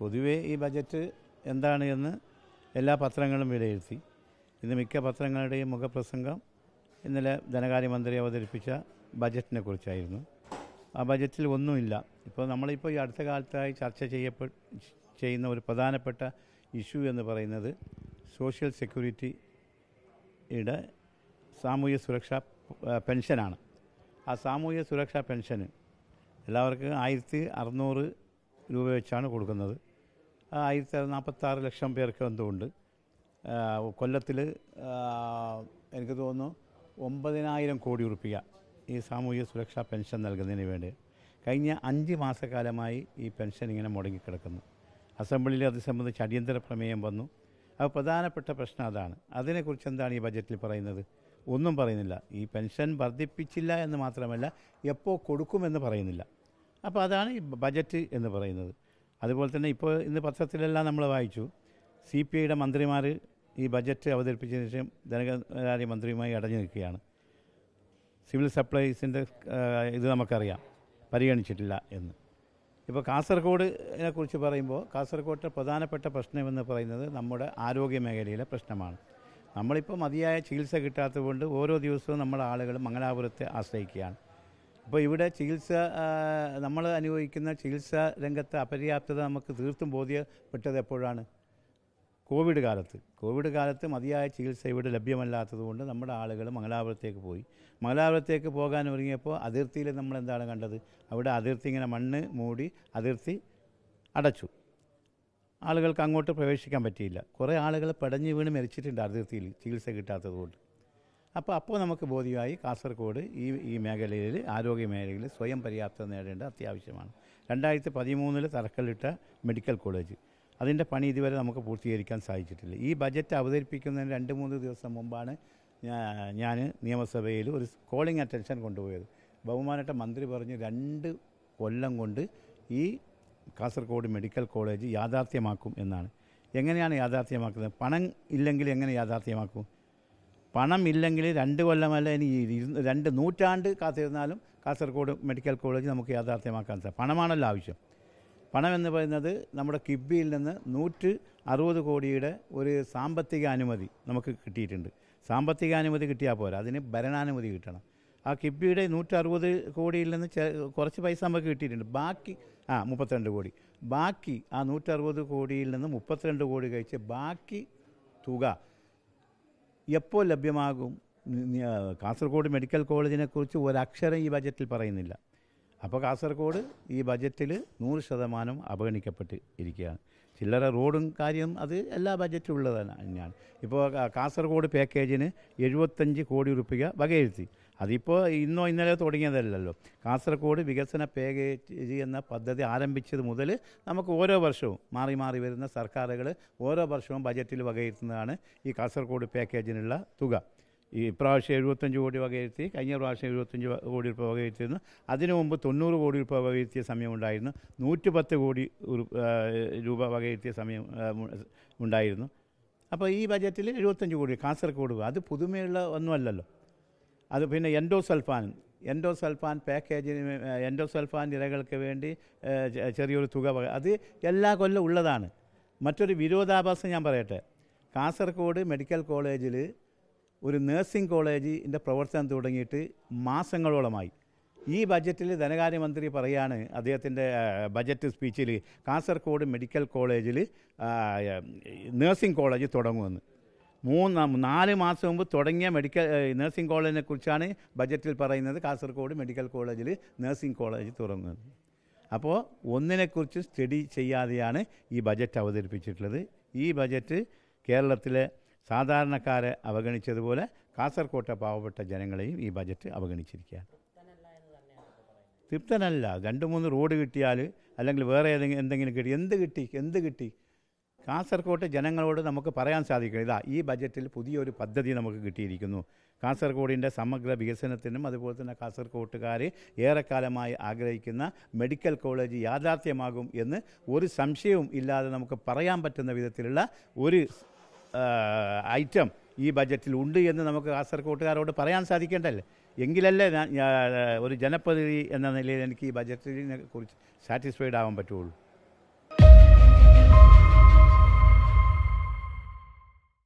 പൊതുവേ ഈ ബജറ്റ് എന്താണ് എന്ന് എല്ലാ പത്രങ്ങളും വിലയിരുത്തി ഇന്ന് മിക്ക പത്രങ്ങളുടെയും മുഖപ്രസംഗം ഇന്നലെ ധനകാര്യമന്ത്രി അവതരിപ്പിച്ച ബജറ്റിനെ കുറിച്ചായിരുന്നു ആ ബജറ്റിൽ ഒന്നുമില്ല ഇപ്പോൾ നമ്മളിപ്പോൾ ഈ അടുത്ത കാലത്തായി ചർച്ച ചെയ്യപ്പെ ചെയ്യുന്ന ഒരു പ്രധാനപ്പെട്ട ഇഷ്യൂ എന്ന് പറയുന്നത് സോഷ്യൽ സെക്യൂരിറ്റിയുടെ സാമൂഹ്യ സുരക്ഷാ പെൻഷനാണ് ആ സാമൂഹ്യ സുരക്ഷാ പെൻഷന് എല്ലാവർക്കും ആയിരത്തി അറുന്നൂറ് രൂപ വെച്ചാണ് കൊടുക്കുന്നത് ആയിരത്തി നാൽപ്പത്താറ് ലക്ഷം പേർക്ക് എന്തുകൊണ്ട് കൊല്ലത്തിൽ എനിക്ക് തോന്നുന്നു ഒമ്പതിനായിരം കോടി ഉറുപ്പിക ഈ സാമൂഹിക സുരക്ഷാ പെൻഷൻ നൽകുന്നതിന് വേണ്ടി കഴിഞ്ഞ അഞ്ച് മാസക്കാലമായി ഈ പെൻഷൻ ഇങ്ങനെ മുടങ്ങിക്കിടക്കുന്നു അസംബ്ലിയിൽ അത് സംബന്ധിച്ച് അടിയന്തര പ്രമേയം വന്നു അപ്പോൾ പ്രധാനപ്പെട്ട പ്രശ്നം അതാണ് അതിനെക്കുറിച്ച് എന്താണ് ഈ ബജറ്റിൽ പറയുന്നത് ഒന്നും പറയുന്നില്ല ഈ പെൻഷൻ വർദ്ധിപ്പിച്ചില്ല എന്ന് മാത്രമല്ല എപ്പോൾ കൊടുക്കുമെന്ന് പറയുന്നില്ല അപ്പോൾ അതാണ് ഈ ബജറ്റ് എന്ന് പറയുന്നത് അതുപോലെ തന്നെ ഇപ്പോൾ ഇന്ന് പത്രത്തിലെല്ലാം നമ്മൾ വായിച്ചു സി പി ഐയുടെ മന്ത്രിമാർ ഈ ബജറ്റ് അവതരിപ്പിച്ചതിന് ശേഷം ധനകാര്യമന്ത്രിയുമായി അടഞ്ഞു നിൽക്കുകയാണ് സിവിൽ സപ്ലൈസിൻ്റെ ഇത് നമുക്കറിയാം പരിഗണിച്ചിട്ടില്ല എന്ന് ഇപ്പോൾ കുറിച്ച് പറയുമ്പോൾ കാസർഗോഡിൻ്റെ പ്രധാനപ്പെട്ട പ്രശ്നമെന്ന് പറയുന്നത് നമ്മുടെ ആരോഗ്യ മേഖലയിലെ പ്രശ്നമാണ് നമ്മളിപ്പോൾ മതിയായ ചികിത്സ കിട്ടാത്തതുകൊണ്ട് ഓരോ ദിവസവും നമ്മുടെ ആളുകൾ മംഗലാപുരത്തെ ആശ്രയിക്കുകയാണ് അപ്പോൾ ഇവിടെ ചികിത്സ നമ്മൾ അനുഭവിക്കുന്ന ചികിത്സാ രംഗത്തെ അപര്യാപ്തത നമുക്ക് തീർത്തും ബോധ്യപ്പെട്ടത് എപ്പോഴാണ് കോവിഡ് കാലത്ത് കോവിഡ് കാലത്ത് മതിയായ ചികിത്സ ഇവിടെ ലഭ്യമല്ലാത്തതുകൊണ്ട് നമ്മുടെ ആളുകൾ മംഗലാപുരത്തേക്ക് പോയി മംഗലാപുരത്തേക്ക് പോകാൻ ഒരുങ്ങിയപ്പോൾ അതിർത്തിയിൽ നമ്മൾ എന്താണ് കണ്ടത് അവിടെ അതിർത്തി ഇങ്ങനെ മണ്ണ് മൂടി അതിർത്തി അടച്ചു ആളുകൾക്ക് അങ്ങോട്ട് പ്രവേശിക്കാൻ പറ്റിയില്ല കുറേ ആളുകൾ പടഞ്ഞു വീണ് മരിച്ചിട്ടുണ്ട് അതിർത്തിയിൽ ചികിത്സ കിട്ടാത്തതുകൊണ്ട് അപ്പോൾ അപ്പോൾ നമുക്ക് ബോധ്യമായി കാസർഗോഡ് ഈ ഈ മേഖലയിൽ ആരോഗ്യ മേഖലയിൽ സ്വയം പര്യാപ്തത നേടേണ്ടത് അത്യാവശ്യമാണ് രണ്ടായിരത്തി പതിമൂന്നിൽ തറക്കല്ലിട്ട മെഡിക്കൽ കോളേജ് അതിൻ്റെ പണി ഇതുവരെ നമുക്ക് പൂർത്തീകരിക്കാൻ സാധിച്ചിട്ടില്ല ഈ ബജറ്റ് അവതരിപ്പിക്കുന്നതിന് രണ്ട് മൂന്ന് ദിവസം മുമ്പാണ് ഞാൻ നിയമസഭയിൽ ഒരു കോളിംഗ് അറ്റൻഷൻ കൊണ്ടുപോയത് ബഹുമാനപ്പെട്ട മന്ത്രി പറഞ്ഞ് രണ്ട് കൊല്ലം കൊണ്ട് ഈ കാസർഗോഡ് മെഡിക്കൽ കോളേജ് യാഥാർത്ഥ്യമാക്കും എന്നാണ് എങ്ങനെയാണ് യാഥാർത്ഥ്യമാക്കുന്നത് പണം ഇല്ലെങ്കിൽ എങ്ങനെ യാഥാർത്ഥ്യമാക്കും പണമില്ലെങ്കിൽ രണ്ട് കൊല്ലമല്ല ഇനി രണ്ട് നൂറ്റാണ്ട് കാത്തിരുന്നാലും കാസർഗോഡ് മെഡിക്കൽ കോളേജ് നമുക്ക് യാഥാർത്ഥ്യമാക്കാൻ സാധിക്കും പണമാണല്ലോ ആവശ്യം പണം എന്ന് പറയുന്നത് നമ്മുടെ കിബിയിൽ നിന്ന് നൂറ്റി അറുപത് കോടിയുടെ ഒരു സാമ്പത്തിക അനുമതി നമുക്ക് കിട്ടിയിട്ടുണ്ട് സാമ്പത്തിക അനുമതി കിട്ടിയാൽ പോരാ അതിന് ഭരണാനുമതി കിട്ടണം ആ കിബിയുടെ നൂറ്റി അറുപത് കോടിയിൽ നിന്ന് കുറച്ച് പൈസ നമുക്ക് കിട്ടിയിട്ടുണ്ട് ബാക്കി ആ മുപ്പത്തിരണ്ട് കോടി ബാക്കി ആ നൂറ്ററുപത് കോടിയിൽ നിന്ന് മുപ്പത്തിരണ്ട് കോടി കഴിച്ച് ബാക്കി തുക എപ്പോൾ ലഭ്യമാകും കാസർഗോഡ് മെഡിക്കൽ കോളേജിനെക്കുറിച്ച് ഒരക്ഷരം ഈ ബജറ്റിൽ പറയുന്നില്ല അപ്പോൾ കാസർഗോഡ് ഈ ബജറ്റിൽ നൂറ് ശതമാനം അവഗണിക്കപ്പെട്ട് ഇരിക്കുകയാണ് ചില്ലറ റോഡും കാര്യം അത് എല്ലാ ബജറ്റും ഉള്ളത് തന്നെയാണ് ഇപ്പോൾ കാസർഗോഡ് പാക്കേജിന് എഴുപത്തഞ്ച് കോടി റുപ്യ വകയിരുത്തി അതിപ്പോൾ ഇന്നോ ഇന്നലെ തുടങ്ങിയതല്ലല്ലോ കാസർഗോഡ് വികസന പാക്കേജ് എന്ന പദ്ധതി ആരംഭിച്ചത് മുതൽ നമുക്ക് ഓരോ വർഷവും മാറി മാറി വരുന്ന സർക്കാരുകൾ ഓരോ വർഷവും ബജറ്റിൽ വകയിരുത്തുന്നതാണ് ഈ കാസർഗോഡ് പാക്കേജിനുള്ള തുക ഈ ഇപ്രാവശ്യം എഴുപത്തഞ്ച് കോടി വകയിരുത്തി കഴിഞ്ഞ പ്രാവശ്യം എഴുപത്തഞ്ച് കോടി രൂപ വകയിരുത്തിയിരുന്നു അതിനു മുമ്പ് തൊണ്ണൂറ് കോടി രൂപ വകയിരുത്തിയ സമയമുണ്ടായിരുന്നു നൂറ്റി പത്ത് കോടി രൂപ വകയിരുത്തിയ സമയം ഉണ്ടായിരുന്നു അപ്പോൾ ഈ ബജറ്റിൽ എഴുപത്തഞ്ച് കോടി കാസർഗോഡ് അത് പുതുമയുള്ള ഒന്നുമല്ലല്ലോ അത് പിന്നെ എൻഡോസൾഫാൻ എൻഡോസൾഫാൻ പാക്കേജിന് എൻഡോസൾഫാൻ ഇരകൾക്ക് വേണ്ടി ചെറിയൊരു തുക അത് എല്ലാ കൊല്ലം ഉള്ളതാണ് മറ്റൊരു വിരോധാഭാസം ഞാൻ പറയട്ടെ കാസർഗോഡ് മെഡിക്കൽ കോളേജിൽ ഒരു നേഴ്സിംഗ് കോളേജിൻ്റെ പ്രവർത്തനം തുടങ്ങിയിട്ട് മാസങ്ങളോളമായി ഈ ബജറ്റിൽ ധനകാര്യമന്ത്രി പറയാണ് അദ്ദേഹത്തിൻ്റെ ബജറ്റ് സ്പീച്ചിൽ കാസർഗോഡ് മെഡിക്കൽ കോളേജിൽ നേഴ്സിംഗ് കോളേജ് തുടങ്ങുമെന്ന് മൂന്ന് നാല് മാസം മുമ്പ് തുടങ്ങിയ മെഡിക്കൽ നഴ്സിംഗ് കോളേജിനെ കുറിച്ചാണ് ബജറ്റിൽ പറയുന്നത് കാസർഗോഡ് മെഡിക്കൽ കോളേജിൽ നഴ്സിംഗ് കോളേജ് തുറന്നത് അപ്പോൾ ഒന്നിനെക്കുറിച്ച് സ്റ്റഡി ചെയ്യാതെയാണ് ഈ ബജറ്റ് അവതരിപ്പിച്ചിട്ടുള്ളത് ഈ ബജറ്റ് കേരളത്തിലെ സാധാരണക്കാരെ അവഗണിച്ചതുപോലെ കാസർകോട്ടെ പാവപ്പെട്ട ജനങ്ങളെയും ഈ ബജറ്റ് അവഗണിച്ചിരിക്കുകയാണ് തൃപ്തനല്ല രണ്ട് മൂന്ന് റോഡ് കിട്ടിയാൽ അല്ലെങ്കിൽ വേറെ ഏതെങ്കിലും എന്തെങ്കിലും കിട്ടി എന്ത് കിട്ടി എന്ത് കിട്ടി കാസർഗോഡ് ജനങ്ങളോട് നമുക്ക് പറയാൻ സാധിക്കും ഇതാ ഈ ബജറ്റിൽ പുതിയൊരു പദ്ധതി നമുക്ക് കിട്ടിയിരിക്കുന്നു കാസർഗോഡിൻ്റെ സമഗ്ര വികസനത്തിനും അതുപോലെ തന്നെ കാസർഗോട്ടുകാർ ഏറെക്കാലമായി ആഗ്രഹിക്കുന്ന മെഡിക്കൽ കോളേജ് യാഥാർത്ഥ്യമാകും എന്ന് ഒരു സംശയവും ഇല്ലാതെ നമുക്ക് പറയാൻ പറ്റുന്ന വിധത്തിലുള്ള ഒരു ഐറ്റം ഈ ബജറ്റിൽ ഉണ്ട് എന്ന് നമുക്ക് കാസർഗോട്ടുകാരോട് പറയാൻ സാധിക്കേണ്ടല്ലേ എങ്കിലല്ലേ ഒരു ജനപ്രതിനിധി എന്ന നിലയിൽ എനിക്ക് ഈ ബജറ്റിനെ കുറിച്ച് സാറ്റിസ്ഫൈഡ് ആവാൻ പറ്റുള്ളൂ